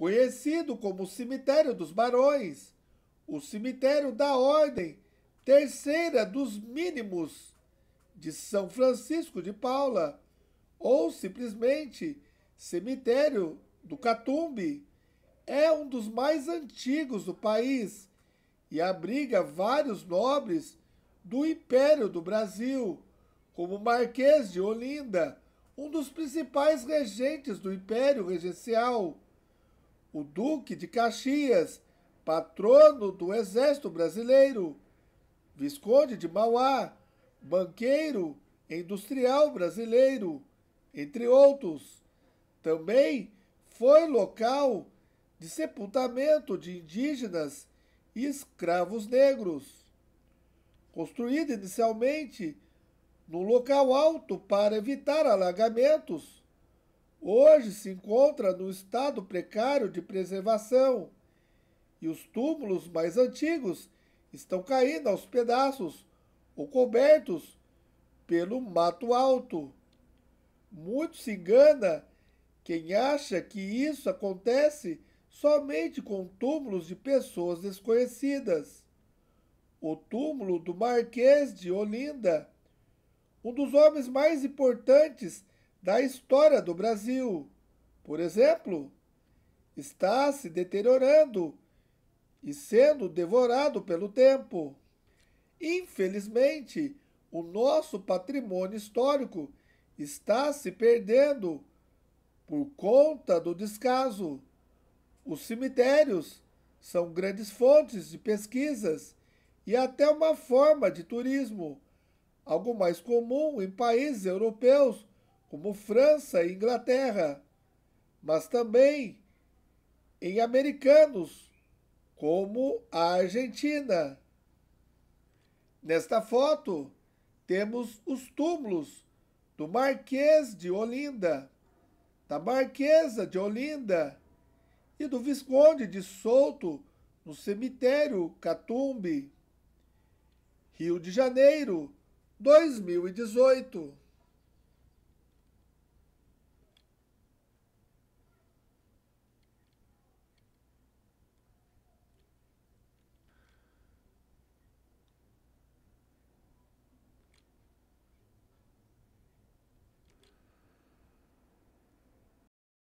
conhecido como Cemitério dos Barões, o cemitério da Ordem Terceira dos Mínimos de São Francisco de Paula, ou simplesmente Cemitério do Catumbi, é um dos mais antigos do país e abriga vários nobres do Império do Brasil, como Marquês de Olinda, um dos principais regentes do Império Regencial o Duque de Caxias, patrono do Exército Brasileiro, Visconde de Mauá, banqueiro e industrial brasileiro, entre outros. Também foi local de sepultamento de indígenas e escravos negros. Construída inicialmente num local alto para evitar alagamentos, hoje se encontra no estado precário de preservação e os túmulos mais antigos estão caindo aos pedaços ou cobertos pelo mato alto. Muito se engana quem acha que isso acontece somente com túmulos de pessoas desconhecidas. O túmulo do Marquês de Olinda, um dos homens mais importantes da história do Brasil. Por exemplo, está se deteriorando e sendo devorado pelo tempo. Infelizmente, o nosso patrimônio histórico está se perdendo por conta do descaso. Os cemitérios são grandes fontes de pesquisas e até uma forma de turismo, algo mais comum em países europeus como França e Inglaterra, mas também em americanos, como a Argentina. Nesta foto, temos os túmulos do Marquês de Olinda, da Marquesa de Olinda e do Visconde de Souto no cemitério Catumbi. Rio de Janeiro, 2018.